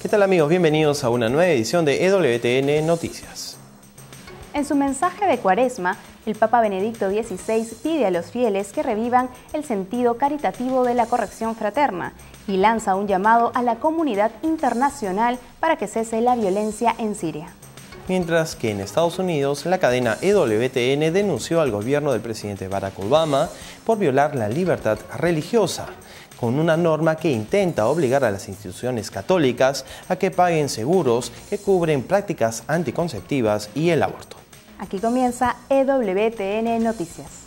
¿Qué tal amigos? Bienvenidos a una nueva edición de EWTN Noticias. En su mensaje de Cuaresma, el Papa Benedicto XVI pide a los fieles que revivan el sentido caritativo de la corrección fraterna y lanza un llamado a la comunidad internacional para que cese la violencia en Siria. Mientras que en Estados Unidos, la cadena EWTN denunció al gobierno del presidente Barack Obama por violar la libertad religiosa con una norma que intenta obligar a las instituciones católicas a que paguen seguros que cubren prácticas anticonceptivas y el aborto. Aquí comienza EWTN Noticias.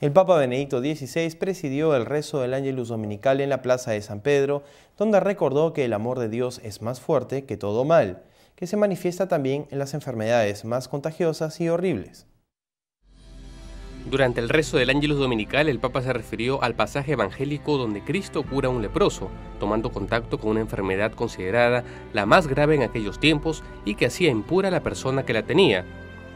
El Papa Benedicto XVI presidió el rezo del Ángelus Dominical en la Plaza de San Pedro, donde recordó que el amor de Dios es más fuerte que todo mal que se manifiesta también en las enfermedades más contagiosas y horribles. Durante el resto del Ángelus Dominical, el Papa se refirió al pasaje evangélico donde Cristo cura a un leproso, tomando contacto con una enfermedad considerada la más grave en aquellos tiempos y que hacía impura a la persona que la tenía.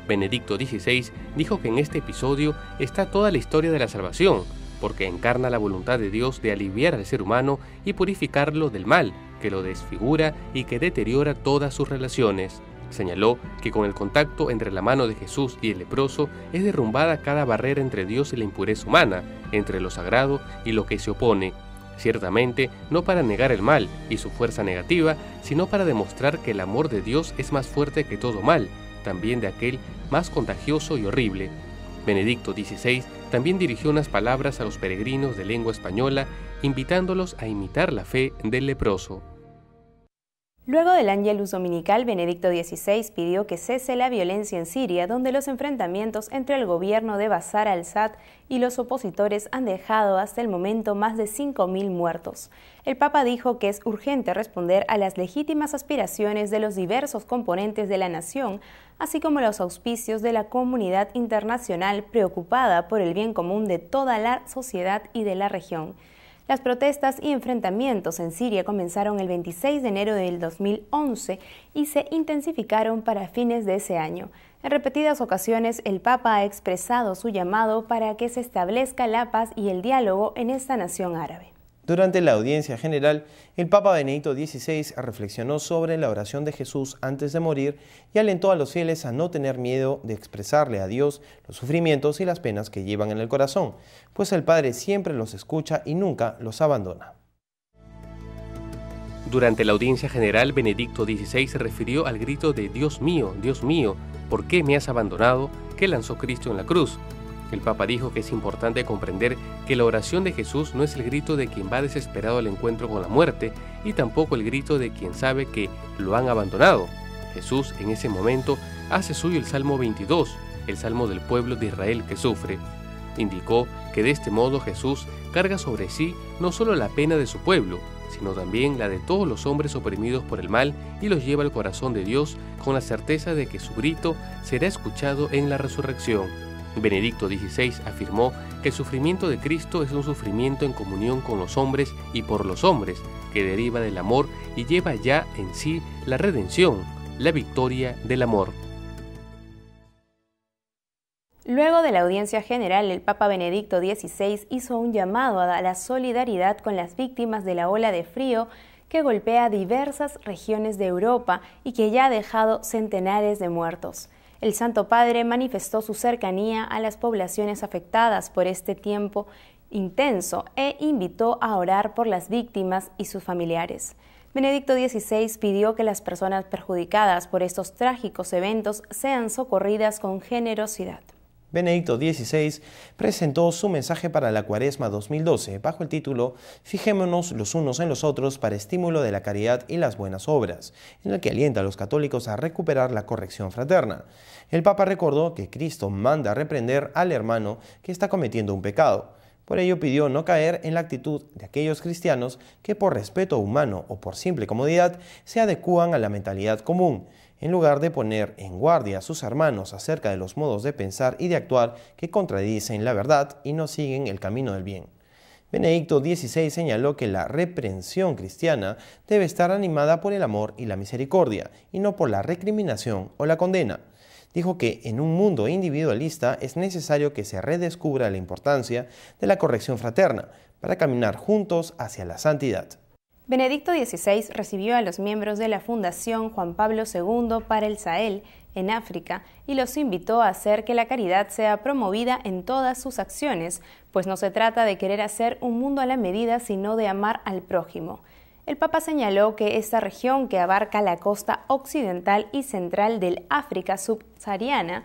Benedicto XVI dijo que en este episodio está toda la historia de la salvación, porque encarna la voluntad de Dios de aliviar al ser humano y purificarlo del mal, que lo desfigura y que deteriora todas sus relaciones. Señaló que con el contacto entre la mano de Jesús y el leproso es derrumbada cada barrera entre Dios y la impureza humana, entre lo sagrado y lo que se opone, ciertamente no para negar el mal y su fuerza negativa, sino para demostrar que el amor de Dios es más fuerte que todo mal, también de aquel más contagioso y horrible, Benedicto XVI también dirigió unas palabras a los peregrinos de lengua española, invitándolos a imitar la fe del leproso. Luego del Angelus Dominical, Benedicto XVI pidió que cese la violencia en Siria, donde los enfrentamientos entre el gobierno de Bashar al-Assad y los opositores han dejado hasta el momento más de 5.000 muertos. El Papa dijo que es urgente responder a las legítimas aspiraciones de los diversos componentes de la nación, así como los auspicios de la comunidad internacional preocupada por el bien común de toda la sociedad y de la región. Las protestas y enfrentamientos en Siria comenzaron el 26 de enero del 2011 y se intensificaron para fines de ese año. En repetidas ocasiones, el Papa ha expresado su llamado para que se establezca la paz y el diálogo en esta nación árabe. Durante la audiencia general, el Papa Benedicto XVI reflexionó sobre la oración de Jesús antes de morir y alentó a los fieles a no tener miedo de expresarle a Dios los sufrimientos y las penas que llevan en el corazón, pues el Padre siempre los escucha y nunca los abandona. Durante la audiencia general, Benedicto XVI se refirió al grito de Dios mío, Dios mío, ¿por qué me has abandonado? que lanzó Cristo en la cruz el Papa dijo que es importante comprender que la oración de Jesús no es el grito de quien va desesperado al encuentro con la muerte y tampoco el grito de quien sabe que lo han abandonado. Jesús en ese momento hace suyo el Salmo 22, el Salmo del pueblo de Israel que sufre. Indicó que de este modo Jesús carga sobre sí no solo la pena de su pueblo, sino también la de todos los hombres oprimidos por el mal y los lleva al corazón de Dios con la certeza de que su grito será escuchado en la resurrección. Benedicto XVI afirmó que el sufrimiento de Cristo es un sufrimiento en comunión con los hombres y por los hombres, que deriva del amor y lleva ya en sí la redención, la victoria del amor. Luego de la audiencia general, el Papa Benedicto XVI hizo un llamado a la solidaridad con las víctimas de la ola de frío que golpea diversas regiones de Europa y que ya ha dejado centenares de muertos. El Santo Padre manifestó su cercanía a las poblaciones afectadas por este tiempo intenso e invitó a orar por las víctimas y sus familiares. Benedicto XVI pidió que las personas perjudicadas por estos trágicos eventos sean socorridas con generosidad. Benedicto XVI presentó su mensaje para la Cuaresma 2012 bajo el título Fijémonos los unos en los otros para estímulo de la caridad y las buenas obras, en el que alienta a los católicos a recuperar la corrección fraterna. El Papa recordó que Cristo manda reprender al hermano que está cometiendo un pecado. Por ello pidió no caer en la actitud de aquellos cristianos que por respeto humano o por simple comodidad se adecúan a la mentalidad común en lugar de poner en guardia a sus hermanos acerca de los modos de pensar y de actuar que contradicen la verdad y no siguen el camino del bien. Benedicto XVI señaló que la reprensión cristiana debe estar animada por el amor y la misericordia, y no por la recriminación o la condena. Dijo que en un mundo individualista es necesario que se redescubra la importancia de la corrección fraterna para caminar juntos hacia la santidad. Benedicto XVI recibió a los miembros de la Fundación Juan Pablo II para el Sahel en África y los invitó a hacer que la caridad sea promovida en todas sus acciones, pues no se trata de querer hacer un mundo a la medida, sino de amar al prójimo. El Papa señaló que esta región, que abarca la costa occidental y central del África subsahariana,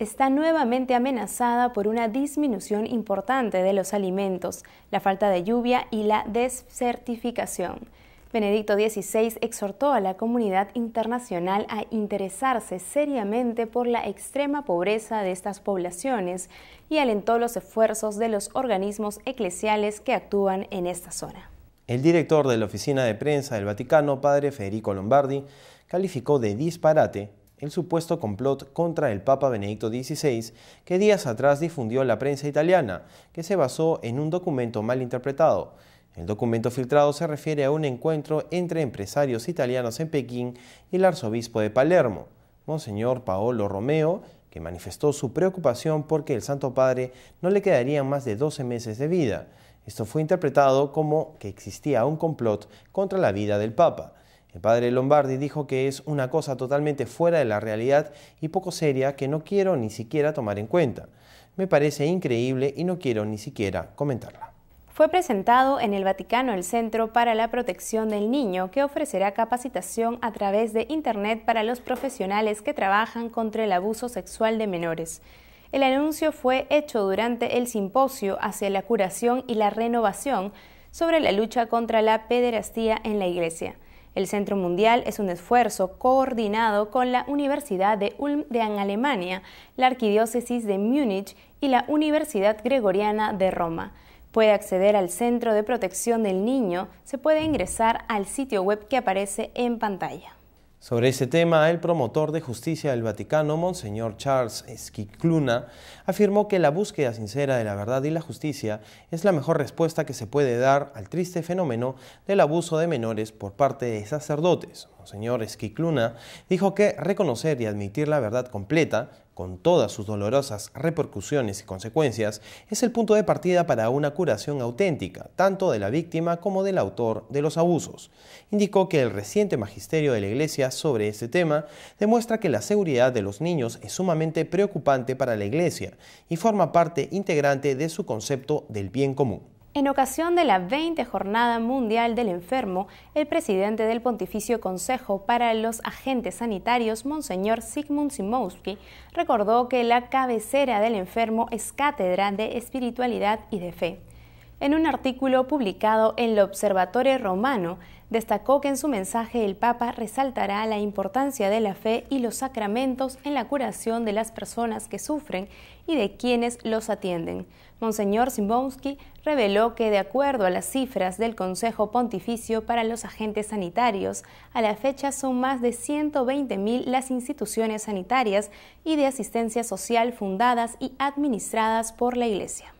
está nuevamente amenazada por una disminución importante de los alimentos, la falta de lluvia y la desertificación. Benedicto XVI exhortó a la comunidad internacional a interesarse seriamente por la extrema pobreza de estas poblaciones y alentó los esfuerzos de los organismos eclesiales que actúan en esta zona. El director de la Oficina de Prensa del Vaticano, padre Federico Lombardi, calificó de disparate el supuesto complot contra el Papa Benedicto XVI que días atrás difundió la prensa italiana, que se basó en un documento mal interpretado. El documento filtrado se refiere a un encuentro entre empresarios italianos en Pekín y el arzobispo de Palermo, Monseñor Paolo Romeo, que manifestó su preocupación porque el Santo Padre no le quedarían más de 12 meses de vida. Esto fue interpretado como que existía un complot contra la vida del Papa. El padre Lombardi dijo que es una cosa totalmente fuera de la realidad y poco seria que no quiero ni siquiera tomar en cuenta. Me parece increíble y no quiero ni siquiera comentarla. Fue presentado en el Vaticano el Centro para la Protección del Niño, que ofrecerá capacitación a través de Internet para los profesionales que trabajan contra el abuso sexual de menores. El anuncio fue hecho durante el simposio hacia la curación y la renovación sobre la lucha contra la pederastía en la Iglesia. El Centro Mundial es un esfuerzo coordinado con la Universidad de Ulm de Alemania, la Arquidiócesis de Múnich y la Universidad Gregoriana de Roma. Puede acceder al Centro de Protección del Niño, se puede ingresar al sitio web que aparece en pantalla. Sobre ese tema, el promotor de justicia del Vaticano, Monseñor Charles Esquicluna, afirmó que la búsqueda sincera de la verdad y la justicia es la mejor respuesta que se puede dar al triste fenómeno del abuso de menores por parte de sacerdotes. Monseñor Esquicluna dijo que reconocer y admitir la verdad completa con todas sus dolorosas repercusiones y consecuencias, es el punto de partida para una curación auténtica, tanto de la víctima como del autor de los abusos. Indicó que el reciente magisterio de la Iglesia sobre este tema demuestra que la seguridad de los niños es sumamente preocupante para la Iglesia y forma parte integrante de su concepto del bien común. En ocasión de la 20 Jornada Mundial del Enfermo, el presidente del Pontificio Consejo para los Agentes Sanitarios, Monseñor Sigmund Simowski, recordó que la cabecera del enfermo es cátedra de espiritualidad y de fe. En un artículo publicado en el Observatorio Romano, Destacó que en su mensaje el Papa resaltará la importancia de la fe y los sacramentos en la curación de las personas que sufren y de quienes los atienden. Monseñor Zimbowski reveló que, de acuerdo a las cifras del Consejo Pontificio para los Agentes Sanitarios, a la fecha son más de 120.000 las instituciones sanitarias y de asistencia social fundadas y administradas por la Iglesia.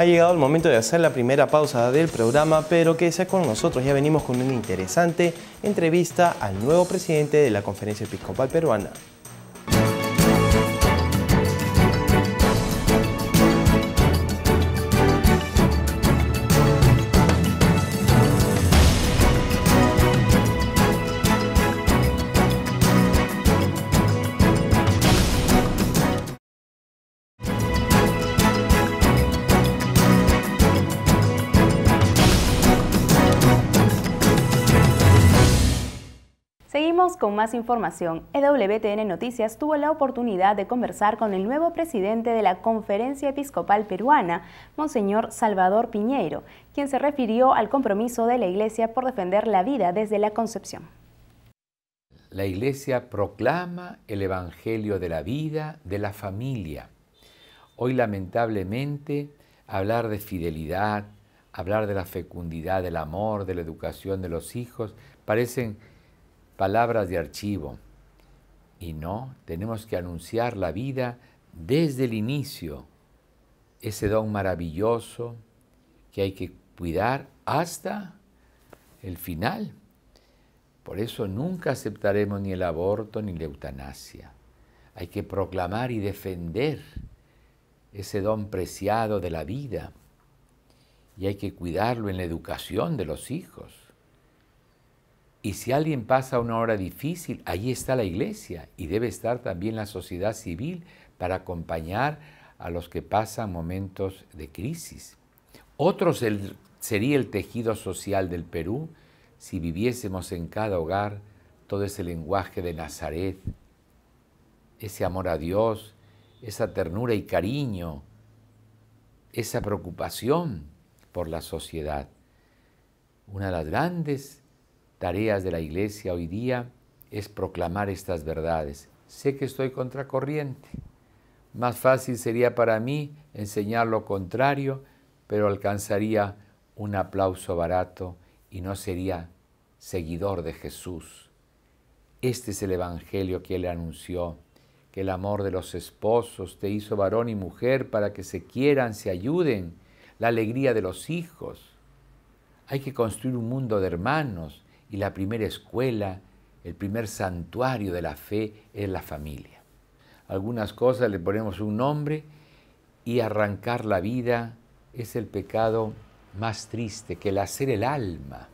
Ha llegado el momento de hacer la primera pausa del programa, pero que sea con nosotros. Ya venimos con una interesante entrevista al nuevo presidente de la Conferencia Episcopal Peruana. con más información. EWTN Noticias tuvo la oportunidad de conversar con el nuevo presidente de la Conferencia Episcopal Peruana, Monseñor Salvador Piñeiro, quien se refirió al compromiso de la Iglesia por defender la vida desde la concepción. La Iglesia proclama el Evangelio de la vida, de la familia. Hoy lamentablemente hablar de fidelidad, hablar de la fecundidad, del amor, de la educación de los hijos, parecen palabras de archivo. Y no, tenemos que anunciar la vida desde el inicio, ese don maravilloso que hay que cuidar hasta el final. Por eso nunca aceptaremos ni el aborto ni la eutanasia. Hay que proclamar y defender ese don preciado de la vida y hay que cuidarlo en la educación de los hijos. Y si alguien pasa una hora difícil, ahí está la iglesia y debe estar también la sociedad civil para acompañar a los que pasan momentos de crisis. Otro sería el tejido social del Perú si viviésemos en cada hogar todo ese lenguaje de Nazaret, ese amor a Dios, esa ternura y cariño, esa preocupación por la sociedad. Una de las grandes tareas de la iglesia hoy día es proclamar estas verdades. Sé que estoy contracorriente. Más fácil sería para mí enseñar lo contrario, pero alcanzaría un aplauso barato y no sería seguidor de Jesús. Este es el Evangelio que Él anunció, que el amor de los esposos te hizo varón y mujer para que se quieran, se ayuden, la alegría de los hijos. Hay que construir un mundo de hermanos, y la primera escuela, el primer santuario de la fe es la familia. Algunas cosas le ponemos un nombre y arrancar la vida es el pecado más triste que el hacer el alma,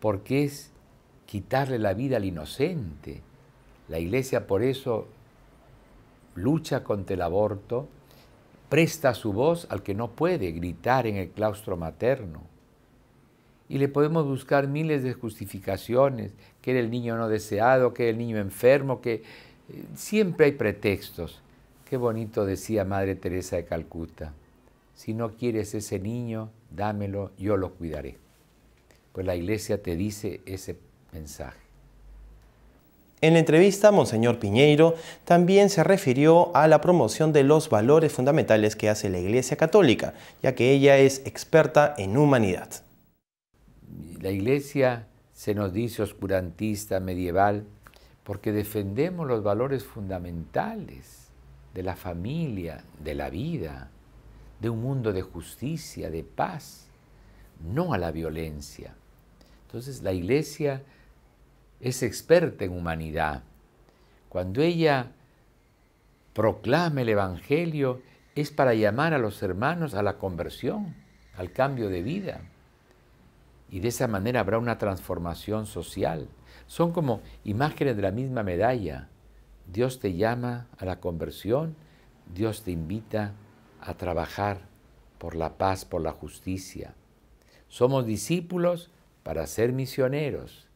porque es quitarle la vida al inocente. La iglesia por eso lucha contra el aborto, presta su voz al que no puede gritar en el claustro materno y le podemos buscar miles de justificaciones, que era el niño no deseado, que era el niño enfermo, que eh, siempre hay pretextos. Qué bonito decía Madre Teresa de Calcuta, si no quieres ese niño, dámelo, yo lo cuidaré. Pues la iglesia te dice ese mensaje. En la entrevista, Monseñor Piñeiro también se refirió a la promoción de los valores fundamentales que hace la Iglesia Católica, ya que ella es experta en humanidad. La iglesia se nos dice oscurantista, medieval, porque defendemos los valores fundamentales de la familia, de la vida, de un mundo de justicia, de paz, no a la violencia. Entonces la iglesia es experta en humanidad. Cuando ella proclama el Evangelio es para llamar a los hermanos a la conversión, al cambio de vida y de esa manera habrá una transformación social. Son como imágenes de la misma medalla. Dios te llama a la conversión, Dios te invita a trabajar por la paz, por la justicia. Somos discípulos para ser misioneros.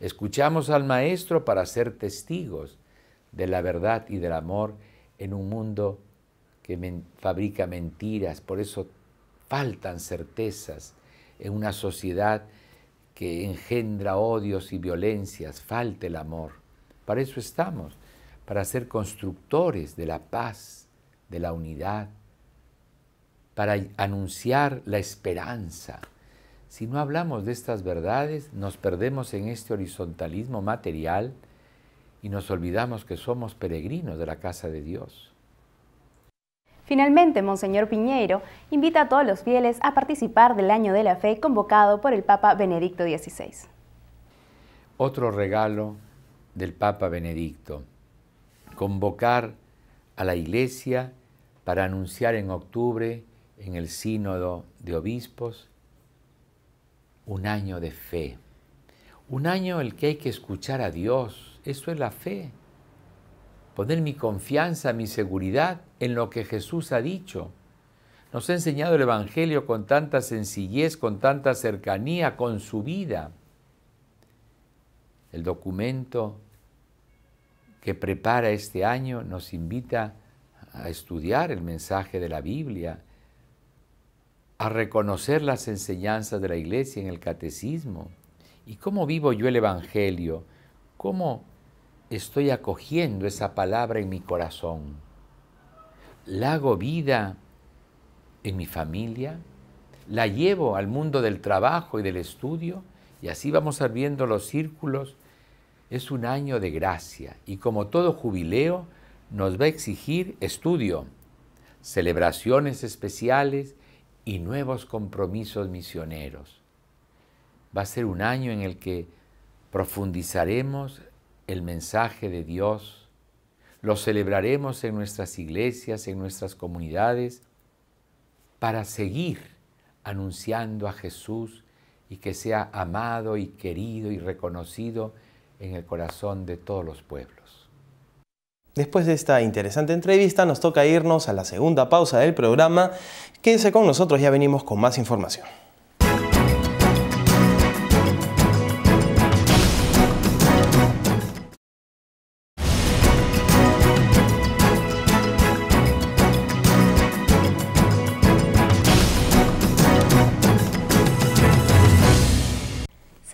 Escuchamos al Maestro para ser testigos de la verdad y del amor en un mundo que fabrica mentiras. Por eso faltan certezas, en una sociedad que engendra odios y violencias, Falte el amor. Para eso estamos, para ser constructores de la paz, de la unidad, para anunciar la esperanza. Si no hablamos de estas verdades, nos perdemos en este horizontalismo material y nos olvidamos que somos peregrinos de la casa de Dios. Finalmente, Monseñor Piñeiro invita a todos los fieles a participar del Año de la Fe convocado por el Papa Benedicto XVI. Otro regalo del Papa Benedicto, convocar a la Iglesia para anunciar en octubre en el Sínodo de Obispos un año de fe. Un año en el que hay que escuchar a Dios. Eso es la fe poner mi confianza, mi seguridad en lo que Jesús ha dicho. Nos ha enseñado el Evangelio con tanta sencillez, con tanta cercanía, con su vida. El documento que prepara este año nos invita a estudiar el mensaje de la Biblia, a reconocer las enseñanzas de la Iglesia en el catecismo. ¿Y cómo vivo yo el Evangelio? ¿Cómo estoy acogiendo esa palabra en mi corazón? ¿La hago vida en mi familia? ¿La llevo al mundo del trabajo y del estudio? Y así vamos abriendo los círculos. Es un año de gracia y como todo jubileo nos va a exigir estudio, celebraciones especiales y nuevos compromisos misioneros. Va a ser un año en el que profundizaremos el mensaje de Dios, lo celebraremos en nuestras iglesias, en nuestras comunidades, para seguir anunciando a Jesús y que sea amado y querido y reconocido en el corazón de todos los pueblos. Después de esta interesante entrevista nos toca irnos a la segunda pausa del programa. Quédense con nosotros, ya venimos con más información.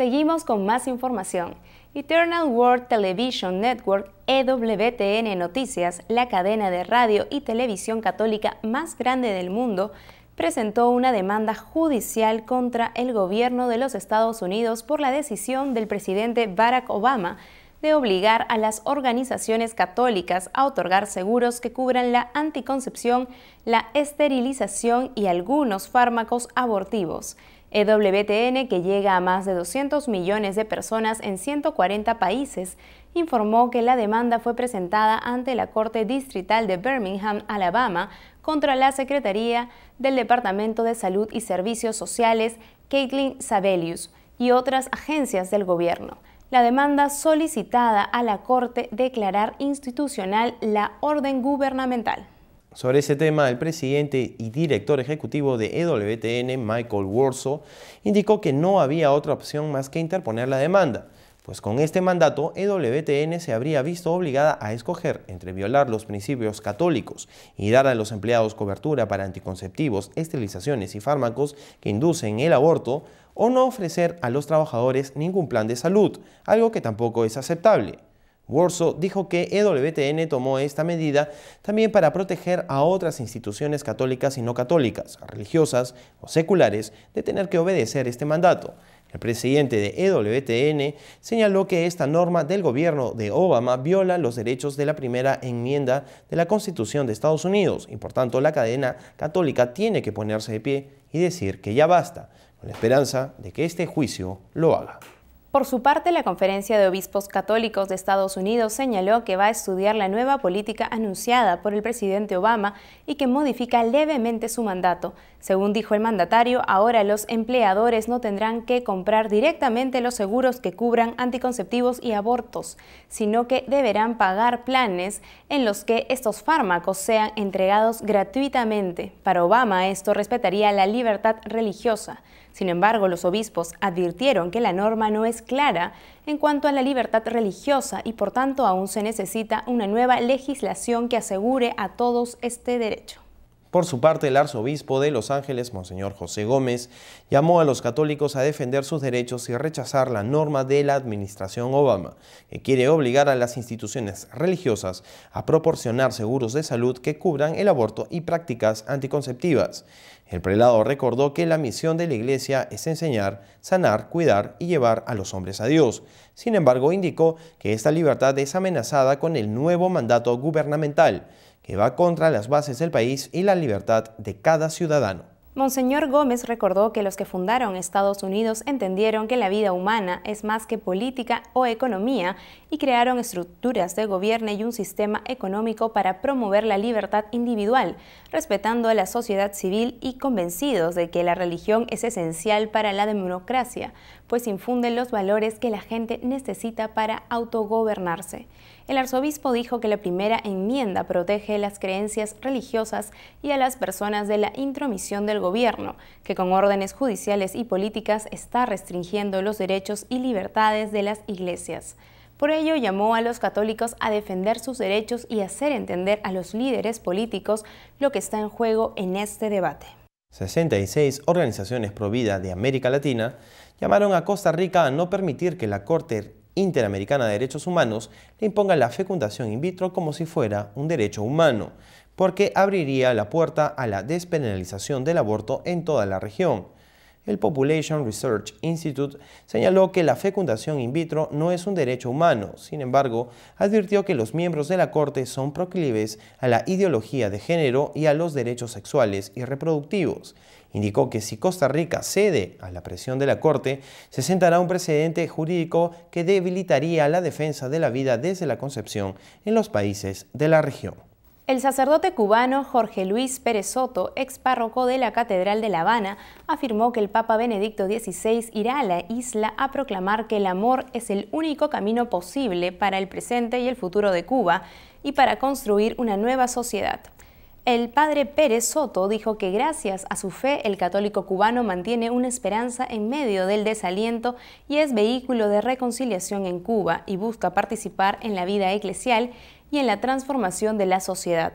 Seguimos con más información. Eternal World Television Network, EWTN Noticias, la cadena de radio y televisión católica más grande del mundo, presentó una demanda judicial contra el gobierno de los Estados Unidos por la decisión del presidente Barack Obama de obligar a las organizaciones católicas a otorgar seguros que cubran la anticoncepción, la esterilización y algunos fármacos abortivos. EWTN, que llega a más de 200 millones de personas en 140 países, informó que la demanda fue presentada ante la Corte Distrital de Birmingham, Alabama, contra la Secretaría del Departamento de Salud y Servicios Sociales, Caitlin Sabelius, y otras agencias del gobierno la demanda solicitada a la Corte declarar institucional la orden gubernamental. Sobre ese tema, el presidente y director ejecutivo de EWTN, Michael Warsaw, indicó que no había otra opción más que interponer la demanda, pues con este mandato EWTN se habría visto obligada a escoger entre violar los principios católicos y dar a los empleados cobertura para anticonceptivos, esterilizaciones y fármacos que inducen el aborto, o no ofrecer a los trabajadores ningún plan de salud, algo que tampoco es aceptable. Warsaw dijo que EWTN tomó esta medida también para proteger a otras instituciones católicas y no católicas, religiosas o seculares, de tener que obedecer este mandato. El presidente de EWTN señaló que esta norma del gobierno de Obama viola los derechos de la primera enmienda de la Constitución de Estados Unidos y por tanto la cadena católica tiene que ponerse de pie y decir que ya basta, con la esperanza de que este juicio lo haga. Por su parte, la Conferencia de Obispos Católicos de Estados Unidos señaló que va a estudiar la nueva política anunciada por el presidente Obama y que modifica levemente su mandato. Según dijo el mandatario, ahora los empleadores no tendrán que comprar directamente los seguros que cubran anticonceptivos y abortos, sino que deberán pagar planes en los que estos fármacos sean entregados gratuitamente. Para Obama esto respetaría la libertad religiosa. Sin embargo, los obispos advirtieron que la norma no es clara en cuanto a la libertad religiosa y por tanto aún se necesita una nueva legislación que asegure a todos este derecho. Por su parte, el arzobispo de Los Ángeles, Monseñor José Gómez, llamó a los católicos a defender sus derechos y rechazar la norma de la administración Obama, que quiere obligar a las instituciones religiosas a proporcionar seguros de salud que cubran el aborto y prácticas anticonceptivas. El prelado recordó que la misión de la Iglesia es enseñar, sanar, cuidar y llevar a los hombres a Dios. Sin embargo, indicó que esta libertad es amenazada con el nuevo mandato gubernamental, que va contra las bases del país y la libertad de cada ciudadano. Monseñor Gómez recordó que los que fundaron Estados Unidos entendieron que la vida humana es más que política o economía y crearon estructuras de gobierno y un sistema económico para promover la libertad individual, respetando a la sociedad civil y convencidos de que la religión es esencial para la democracia, pues infunden los valores que la gente necesita para autogobernarse. El arzobispo dijo que la primera enmienda protege las creencias religiosas y a las personas de la intromisión del gobierno, que con órdenes judiciales y políticas está restringiendo los derechos y libertades de las iglesias. Por ello llamó a los católicos a defender sus derechos y hacer entender a los líderes políticos lo que está en juego en este debate. 66 organizaciones pro vida de América Latina llamaron a Costa Rica a no permitir que la Corte Interamericana de Derechos Humanos le imponga la fecundación in vitro como si fuera un derecho humano, porque abriría la puerta a la despenalización del aborto en toda la región el Population Research Institute señaló que la fecundación in vitro no es un derecho humano, sin embargo, advirtió que los miembros de la Corte son proclives a la ideología de género y a los derechos sexuales y reproductivos. Indicó que si Costa Rica cede a la presión de la Corte, se sentará un precedente jurídico que debilitaría la defensa de la vida desde la concepción en los países de la región. El sacerdote cubano Jorge Luis Pérez Soto, ex párroco de la Catedral de La Habana, afirmó que el Papa Benedicto XVI irá a la isla a proclamar que el amor es el único camino posible para el presente y el futuro de Cuba y para construir una nueva sociedad. El padre Pérez Soto dijo que gracias a su fe el católico cubano mantiene una esperanza en medio del desaliento y es vehículo de reconciliación en Cuba y busca participar en la vida eclesial y en la transformación de la sociedad.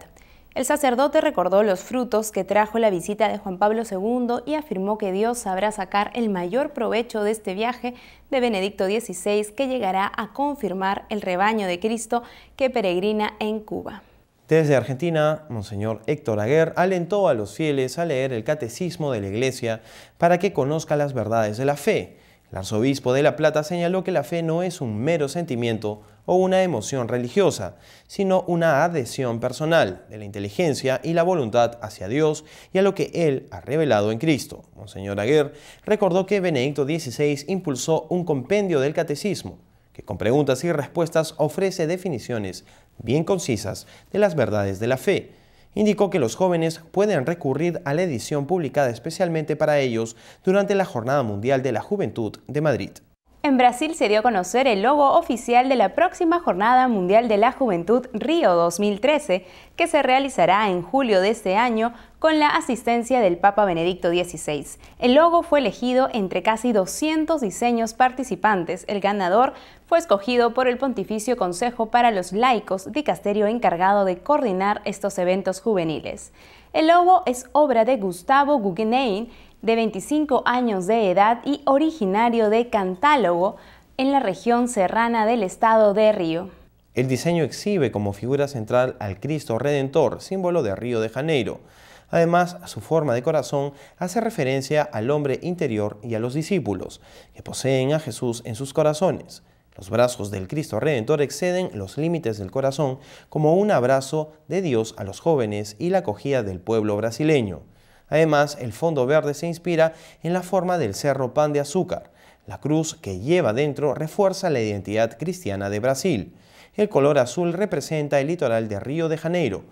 El sacerdote recordó los frutos que trajo la visita de Juan Pablo II y afirmó que Dios sabrá sacar el mayor provecho de este viaje de Benedicto XVI que llegará a confirmar el rebaño de Cristo que peregrina en Cuba. Desde Argentina, Monseñor Héctor Aguer alentó a los fieles a leer el Catecismo de la Iglesia para que conozca las verdades de la fe. El arzobispo de La Plata señaló que la fe no es un mero sentimiento, o una emoción religiosa, sino una adhesión personal de la inteligencia y la voluntad hacia Dios y a lo que Él ha revelado en Cristo. Monseñor Aguirre recordó que Benedicto XVI impulsó un compendio del catecismo que con preguntas y respuestas ofrece definiciones bien concisas de las verdades de la fe, indicó que los jóvenes pueden recurrir a la edición publicada especialmente para ellos durante la Jornada Mundial de la Juventud de Madrid. En Brasil se dio a conocer el logo oficial de la próxima Jornada Mundial de la Juventud Río 2013, que se realizará en julio de este año con la asistencia del Papa Benedicto XVI. El logo fue elegido entre casi 200 diseños participantes. El ganador fue escogido por el Pontificio Consejo para los Laicos, dicasterio encargado de coordinar estos eventos juveniles. El logo es obra de Gustavo Guggenheim, de 25 años de edad y originario de Cantálogo, en la región serrana del estado de Río. El diseño exhibe como figura central al Cristo Redentor, símbolo de Río de Janeiro. Además, su forma de corazón hace referencia al hombre interior y a los discípulos, que poseen a Jesús en sus corazones. Los brazos del Cristo Redentor exceden los límites del corazón como un abrazo de Dios a los jóvenes y la acogida del pueblo brasileño. Además, el fondo verde se inspira en la forma del cerro pan de azúcar. La cruz que lleva dentro refuerza la identidad cristiana de Brasil. El color azul representa el litoral de Río de Janeiro,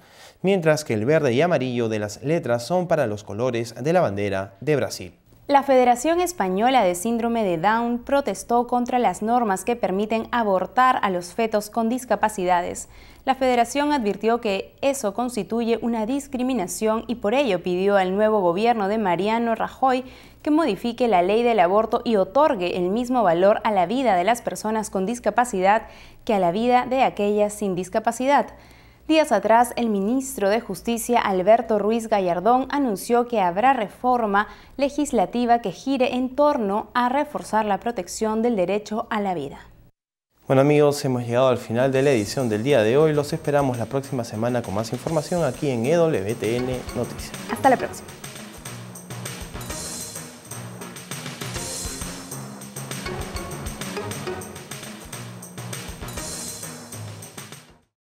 mientras que el verde y amarillo de las letras son para los colores de la bandera de Brasil. La Federación Española de Síndrome de Down protestó contra las normas que permiten abortar a los fetos con discapacidades. La federación advirtió que eso constituye una discriminación y por ello pidió al nuevo gobierno de Mariano Rajoy que modifique la ley del aborto y otorgue el mismo valor a la vida de las personas con discapacidad que a la vida de aquellas sin discapacidad. Días atrás, el ministro de Justicia, Alberto Ruiz Gallardón, anunció que habrá reforma legislativa que gire en torno a reforzar la protección del derecho a la vida. Bueno amigos, hemos llegado al final de la edición del día de hoy. Los esperamos la próxima semana con más información aquí en EWTN Noticias. Hasta la próxima.